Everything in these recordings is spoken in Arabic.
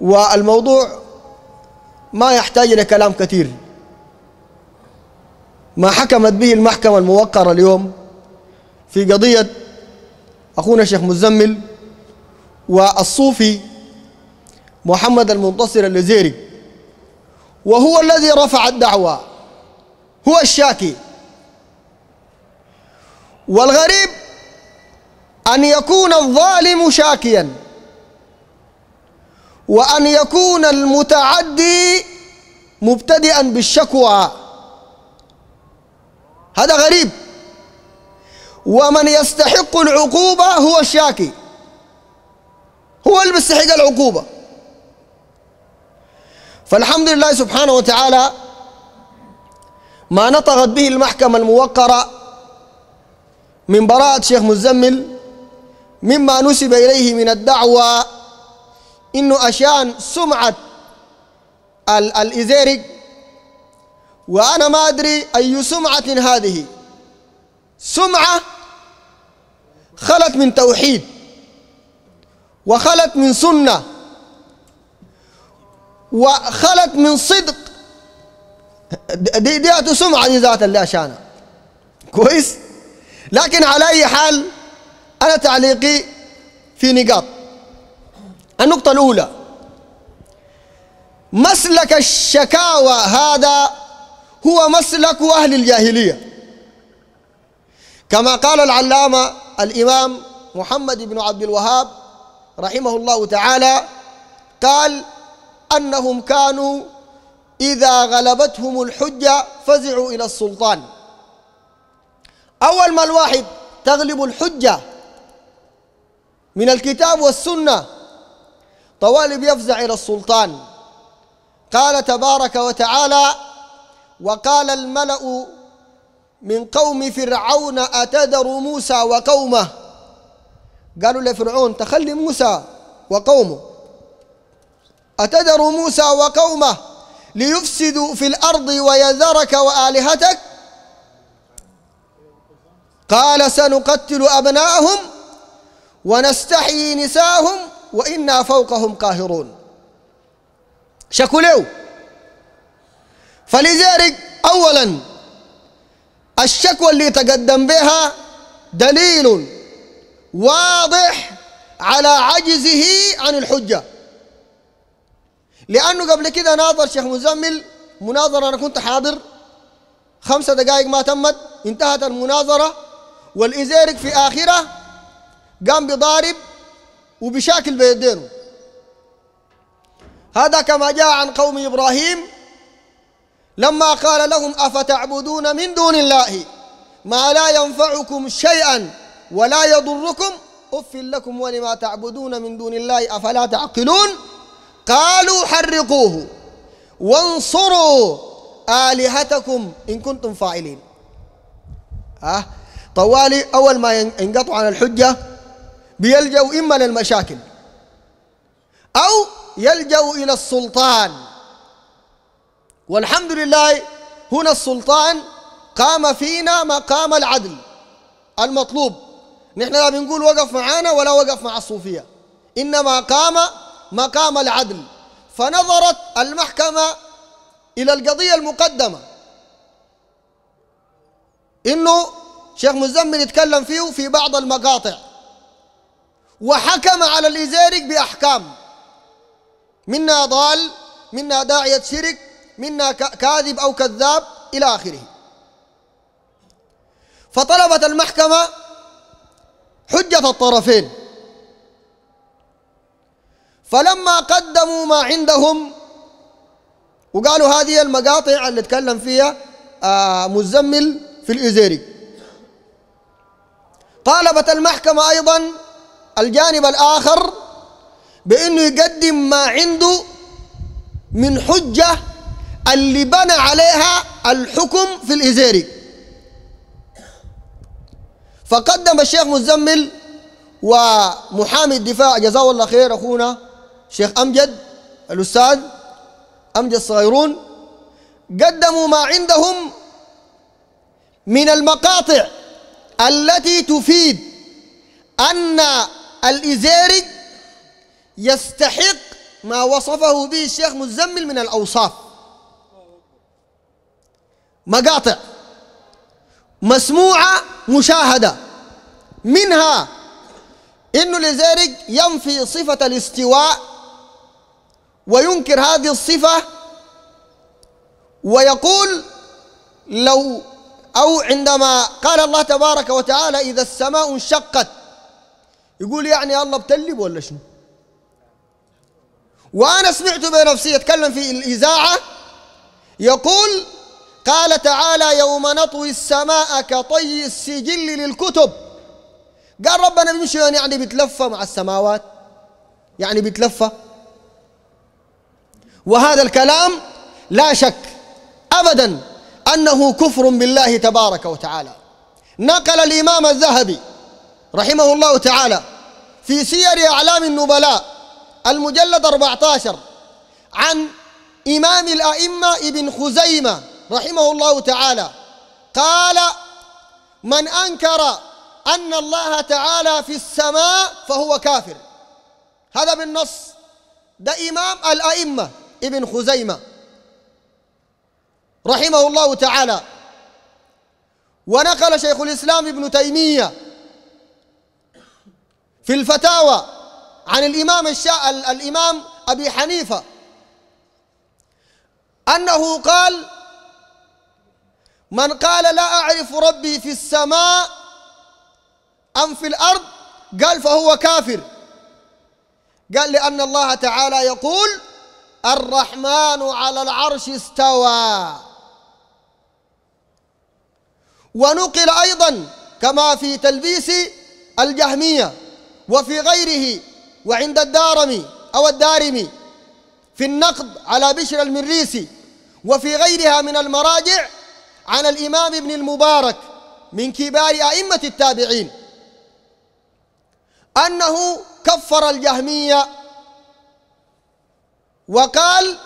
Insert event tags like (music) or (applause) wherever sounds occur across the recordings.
والموضوع ما يحتاج إلى كلام كثير ما حكمت به المحكمة الموقرة اليوم في قضية أخونا الشيخ مزمل والصوفي محمد المنتصر اللزيري وهو الذي رفع الدعوة هو الشاكي والغريب أن يكون الظالم شاكياً وأن يكون المتعدي مبتدئا بالشكوى هذا غريب ومن يستحق العقوبة هو الشاكي هو اللي بيستحق العقوبة فالحمد لله سبحانه وتعالى ما نطقت به المحكمة الموقرة من براءة شيخ مزمل مما نسب إليه من الدعوة إنه أشان سمعة الإزيري وأنا ما أدري أي سمعة هذه سمعة خلت من توحيد وخلت من سنة وخلت من صدق دي دي سمعة دي ذات اللي عشانها كويس لكن على أي حال أنا تعليقي في نقاط النقطة الأولى مسلك الشكاوى هذا هو مسلك أهل الجاهلية كما قال العلامة الإمام محمد بن عبد الوهاب رحمه الله تعالى قال أنهم كانوا إذا غلبتهم الحجة فزعوا إلى السلطان أول ما الواحد تغلب الحجة من الكتاب والسنة طوالب يفزع إلى السلطان قال تبارك وتعالى وقال الملأ من قوم فرعون أتذر موسى وقومه قالوا لفرعون تخلي موسى وقومه أتذر موسى وقومه ليفسدوا في الأرض ويذرك وآلهتك قال سنقتل أبناءهم ونستحيي نساءهم وإنا فوقهم قاهرون شكلوا فلذلك أولا الشكوى اللي تقدم بها دليل واضح على عجزه عن الحجة لأنه قبل كده ناظر شيخ مزمل مناظرة أنا كنت حاضر خمسة دقائق ما تمت انتهت المناظرة والإزارك في آخره قام بضارب وبشاكل بيدينه هذا كما جاء عن قوم إبراهيم لما قال لهم أفتعبدون من دون الله ما لا ينفعكم شيئا ولا يضركم أف لكم ولما تعبدون من دون الله أفلا تعقلون قالوا حرقوه وانصروا آلهتكم إن كنتم فاعلين أه طوالي أول ما ينقطع عن الحجة بيلجأوا إما للمشاكل أو يلجأوا إلى السلطان والحمد لله هنا السلطان قام فينا مقام العدل المطلوب نحن لا بنقول وقف معانا ولا وقف مع الصوفية إنما قام مقام العدل فنظرت المحكمة إلى القضية المقدمة إنه شيخ مزمل يتكلم فيه في بعض المقاطع وحكم على الإزارق بأحكام منا ضال منا داعية شرك منا كاذب أو كذاب إلى آخره فطلبت المحكمة حجة الطرفين فلما قدموا ما عندهم وقالوا هذه المقاطع اللي تكلم فيها آه، مزمل في الإزيري طالبت المحكمة أيضا الجانب الآخر بأنه يقدم ما عنده من حجة اللي بنى عليها الحكم في الإزيري فقدم الشيخ مزمل ومحامي الدفاع جزاه الله خير أخونا شيخ أمجد الأستاذ أمجد صغيرون قدموا ما عندهم من المقاطع التي تفيد أن الإزاري يستحق ما وصفه به الشيخ مزمل من الأوصاف مقاطع مسموعة مشاهدة منها إنه لذلك ينفي صفة الاستواء وينكر هذه الصفة ويقول لو أو عندما قال الله تبارك وتعالى إذا السماء انشقت يقول يعني الله بتلب ولا شنو وأنا سمعته بنفسي يتكلم في الإذاعة يقول قال تعالى يوم نطوي السماء كطي السجل للكتب قال ربنا بيمشي يعني بيتلفى مع السماوات يعني بيتلفى وهذا الكلام لا شك أبدا أنه كفر بالله تبارك وتعالى نقل الإمام الذهبي رحمه الله تعالى في سير أعلام النبلاء المجلد 14 عن إمام الأئمة ابن خزيمة رحمه الله تعالى قال من أنكر أن الله تعالى في السماء فهو كافر هذا بالنص ده إمام الأئمة ابن خزيمة رحمه الله تعالى ونقل شيخ الإسلام ابن تيمية في الفتاوى عن الإمام الشا... الإمام أبي حنيفة أنه قال من قال لا أعرف ربي في السماء أم في الأرض قال فهو كافر قال لأن الله تعالى يقول الرحمن على العرش استوى ونقل أيضا كما في تلبيس الجهمية وفي غيره وعند الدارمي أو الدارمي في النقد على بشر المريسي وفي غيرها من المراجع عن الإمام ابن المبارك من كبار أئمة التابعين أنه كفر الجهمية وقال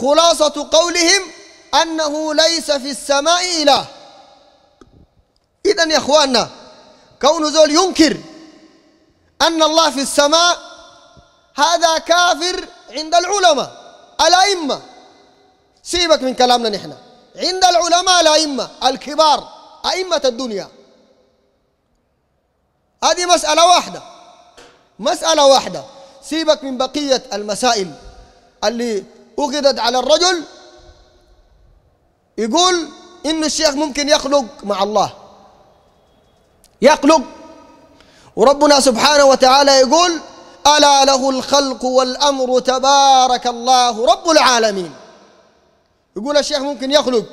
خلاصة قولهم أنه ليس في السماء إله إذا يا إخواننا كون زول ينكر أن الله في السماء هذا كافر عند العلماء الأئمة سيبك من كلامنا نحن عند العلماء الأئمة الكبار أئمة الدنيا هذه مسألة واحدة مسألة واحدة سيبك من بقية المسائل اللي أخذت على الرجل يقول إن الشيخ ممكن يخلق مع الله يخلق وربنا سبحانه وتعالى يقول ألا له الخلق والأمر تبارك الله رب العالمين يقول الشيخ ممكن يخلق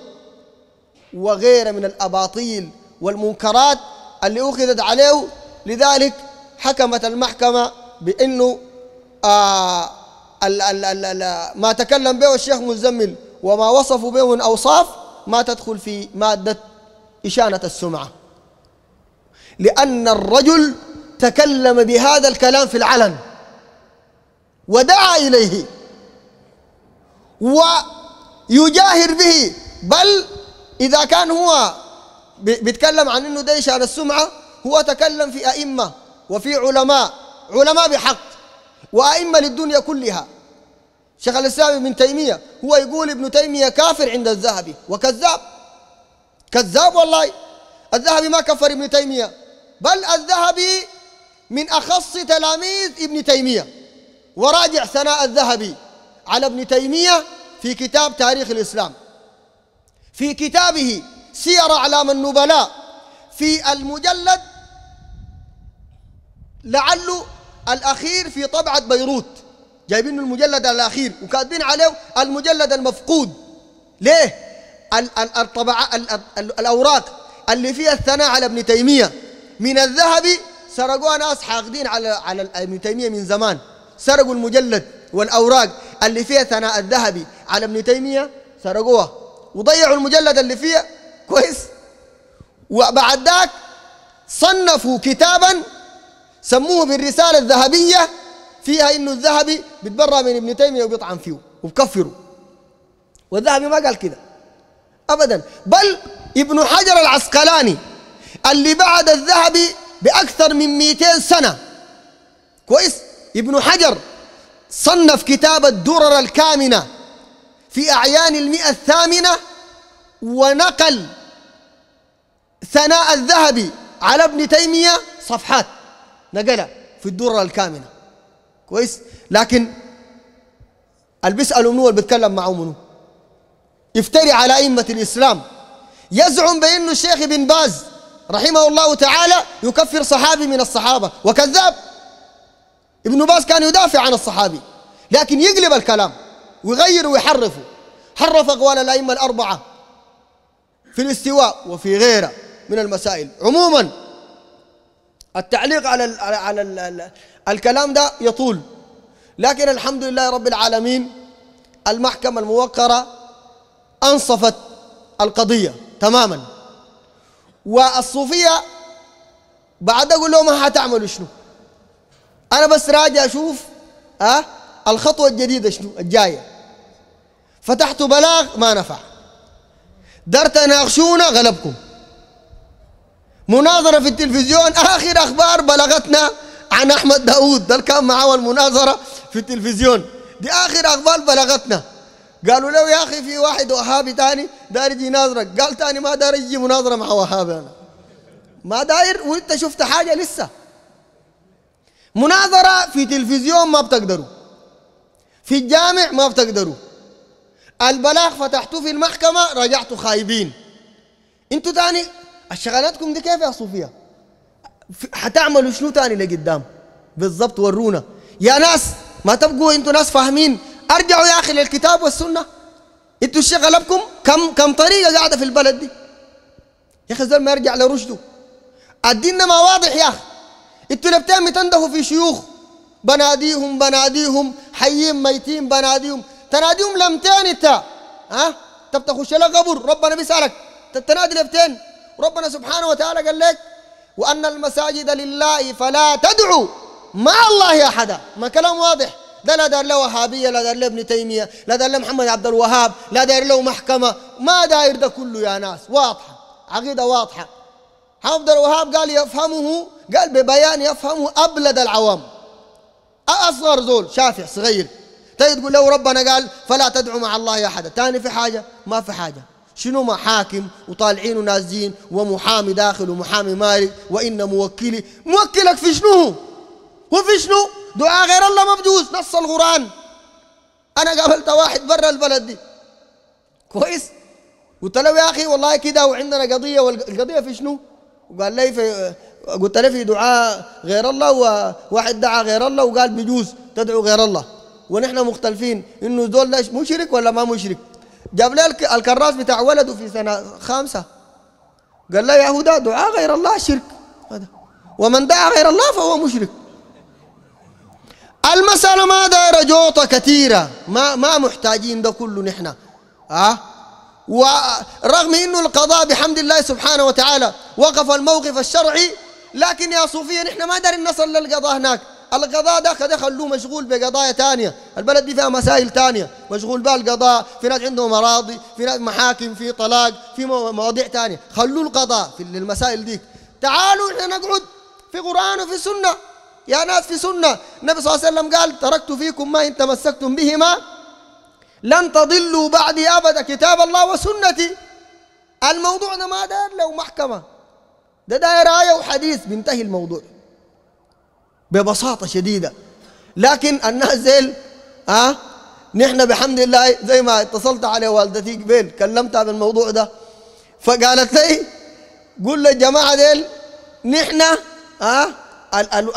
وغيره من الأباطيل والمنكرات اللي أخذت عليه لذلك حكمت المحكمة بأنه آه ال ال ما تكلم به الشيخ مزمل وما وصفوا به من أوصاف ما تدخل في مادة إشانة السمعة لأن الرجل تكلم بهذا الكلام في العلن ودعا إليه ويجاهر به بل إذا كان هو بيتكلم عن أنه ده على السمعة هو تكلم في أئمة وفي علماء علماء بحق وأئمة للدنيا كلها شيخ الإسلام ابن تيمية هو يقول ابن تيمية كافر عند الذهبي وكذاب كذاب والله الذهبي ما كفر ابن تيمية بل الذهبي من أخص تلاميذ ابن تيمية وراجع ثناء الذهبي على ابن تيمية في كتاب تاريخ الإسلام في كتابه سير أعلام النبلاء في المجلد لعله الأخير في طبعة بيروت جايبين المجلد الأخير وكاتبين عليه المجلد المفقود ليه؟ الطبعة الأوراق اللي فيها الثناء على ابن تيمية من الذهب سرقوها ناس حاقدين على على ابن تيميه من زمان سرقوا المجلد والاوراق اللي فيها ثناء الذهبي على ابن تيميه سرقوها وضيعوا المجلد اللي فيها كويس وبعد ذاك صنفوا كتابا سموه بالرساله الذهبيه فيها انه الذهبي بيتبرى من ابن تيميه وبيطعن فيه وبكفره والذهبي ما قال كذا ابدا بل ابن حجر العسقلاني اللي بعد الذهبي بأكثر من 200 سنة كويس ابن حجر صنف كتاب الدرر الكامنة في أعيان المئة الثامنة ونقل ثناء الذهبي على ابن تيمية صفحات نقلها في الدرر الكامنة كويس لكن اللي بيسألوا منو اللي بيتكلم معه منو يفتري على أئمة الإسلام يزعم بأنه الشيخ ابن باز رحمه الله تعالى يكفر صحابي من الصحابة وكذاب ابن باز كان يدافع عن الصحابي لكن يقلب الكلام ويغير ويحرفه حرف أقوال الأئمة الأربعة في الاستواء وفي غيره من المسائل عموما التعليق على الـ على الـ الكلام ده يطول لكن الحمد لله رب العالمين المحكمة الموقرة أنصفت القضية تماماً والصوفية بعد أقول لهم هتعملوا شنو أنا بس راجع أشوف أه الخطوة الجديدة شنو الجاية فتحت بلاغ ما نفع درت أناقشونا غلبكم مناظرة في التلفزيون آخر أخبار بلغتنا عن أحمد داود ده كان معاه المناظرة في التلفزيون دي آخر أخبار بلغتنا قالوا له يا اخي في واحد وهابي ثاني داير يجي يناظرك قال ثاني ما داير يجي مناظره مع وهابي انا ما داير وانت شفت حاجه لسه مناظره في تلفزيون ما بتقدروا في الجامع ما بتقدروا البلاغ فتحتوه في المحكمه رجعتوا خايبين انتوا ثاني الشغلاتكم دي كيف يا صوفيا حتعملوا شنو ثاني لقدام بالضبط ورونا يا ناس ما تبقوا انتوا ناس فاهمين ارجعوا يا اخي للكتاب والسنه انتوا غلبكم كم كم طريقه قاعده في البلد دي يا اخي ما يرجع لرشده الدين ما واضح يا اخي انتوا اللي بتندهوا في شيوخ بناديهم بناديهم حيين ميتين بناديهم تناديهم لمتين انت ها انت بتخش لك قبر ربنا بيسالك تنادي لمتين ربنا سبحانه وتعالى قال لك وان المساجد لله فلا تدعوا مع الله احدا ما كلام واضح ده لا دار له وهابيه لا دار له ابن تيميه لا دار له محمد عبد الوهاب لا دار له محكمه ما داير ده كله يا ناس واضحه عقيده واضحه محمد عبد الوهاب قال يفهمه قال ببيان يفهمه ابلد العوام اصغر زول شافع صغير تجي تقول له ربنا قال فلا تدعو مع الله احدا ثاني في حاجه ما في حاجه شنو محاكم وطالعين ونازلين ومحامي داخل ومحامي مالي وان موكلي موكلك في شنو هو في شنو دعاء غير الله ما بجوز نص القرآن أنا قابلت واحد برا البلد دي كويس قلت له يا أخي والله كده وعندنا قضية والقضية في شنو؟ وقال لي في قلت له في دعاء غير الله وواحد دعا غير الله وقال بجوز تدعو غير الله ونحن مختلفين انه دول مشرك ولا ما مشرك جاب لي الكراس بتاع ولده في سنه خامسه قال له يا هدى دعاء غير الله شرك هذا ومن دعا غير الله فهو مشرك المسألة ما دايرة جوطة كثيرة ما ما محتاجين ده كله نحن أه؟ ورغم انه القضاء بحمد الله سبحانه وتعالى وقف الموقف الشرعي لكن يا صوفية نحن ما دارين نصل للقضاء هناك القضاء ده خده خلوه مشغول بقضايا تانية البلد دي فيها مسائل تانية مشغول بها القضاء في ناس عندهم أراضي في ناس محاكم في طلاق في مواضيع تانية خلوه القضاء في المسائل ديك تعالوا احنا نقعد في قرآن وفي سنة يا ناس في سنة النبي صلى الله عليه وسلم قال تركت فيكم ما إن تمسكتم بهما لن تضلوا بعدي أبدا كتاب الله وسنتي الموضوع ده ما دار له محكمة ده داير آية وحديث بينتهي الموضوع ببساطة شديدة لكن الناس زيل ها أه؟ نحن بحمد الله زي ما اتصلت على والدتي قبل كلمتها بالموضوع ده فقالت لي قول للجماعة ديل نحن ها أه؟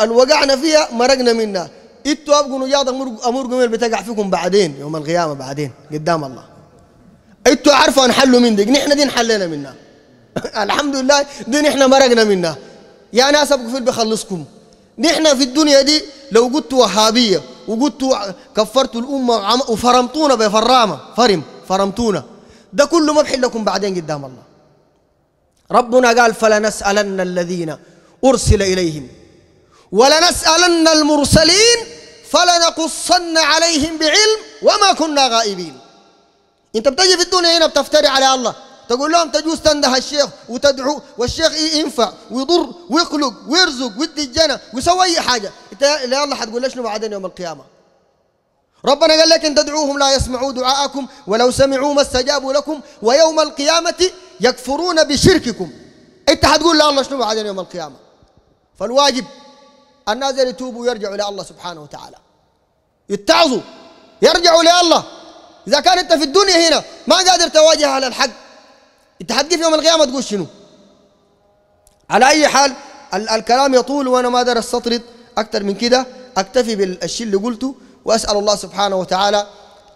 الوقعنا فيها مرقنا منها انتوا ابقوا نجاد امور جميل بتقع فيكم بعدين يوم القيامه بعدين قدام الله انتوا عارفوا انحلوا من دي نحن دي انحلينا منها (laughs) الحمد لله دي نحن مرقنا منها يا ناس ابقوا في بخلصكم نحن في الدنيا دي لو قلت وهابيه وقلت كفرت الامه وفرمتونا بفرامه فرم فرمتونا ده كله ما لكم بعدين قدام الله ربنا قال فلنسالن الذين ارسل اليهم ولنسألن المرسلين فلنقصن عليهم بعلم وما كنا غائبين انت بتجي في الدنيا هنا بتفتري على الله تقول لهم تجوز تنده الشيخ وتدعو والشيخ ينفع ويضر ويخلق ويرزق ويدي الجنه ويسوي اي حاجه انت لا الله حتقول ليش بعدين يوم القيامه ربنا قال لك ان تدعوهم لا يسمعوا دعاءكم ولو سمعوا ما استجابوا لكم ويوم القيامه يكفرون بشرككم انت حتقول لا الله شنو بعدين يوم القيامه فالواجب الناس اللي يتوبوا ويرجعوا إلى الله سبحانه وتعالى يتعظوا يرجعوا لله إذا كان أنت في الدنيا هنا ما قادر تواجه على الحق أنت في يوم القيامة تقول شنو على أي حال ال الكلام يطول وأنا ما أقدر أستطرد أكثر من كده أكتفي بالشيء اللي قلته وأسأل الله سبحانه وتعالى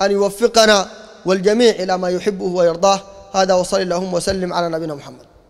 أن يوفقنا والجميع إلى ما يحبه ويرضاه هذا وصلى اللهم وسلم على نبينا محمد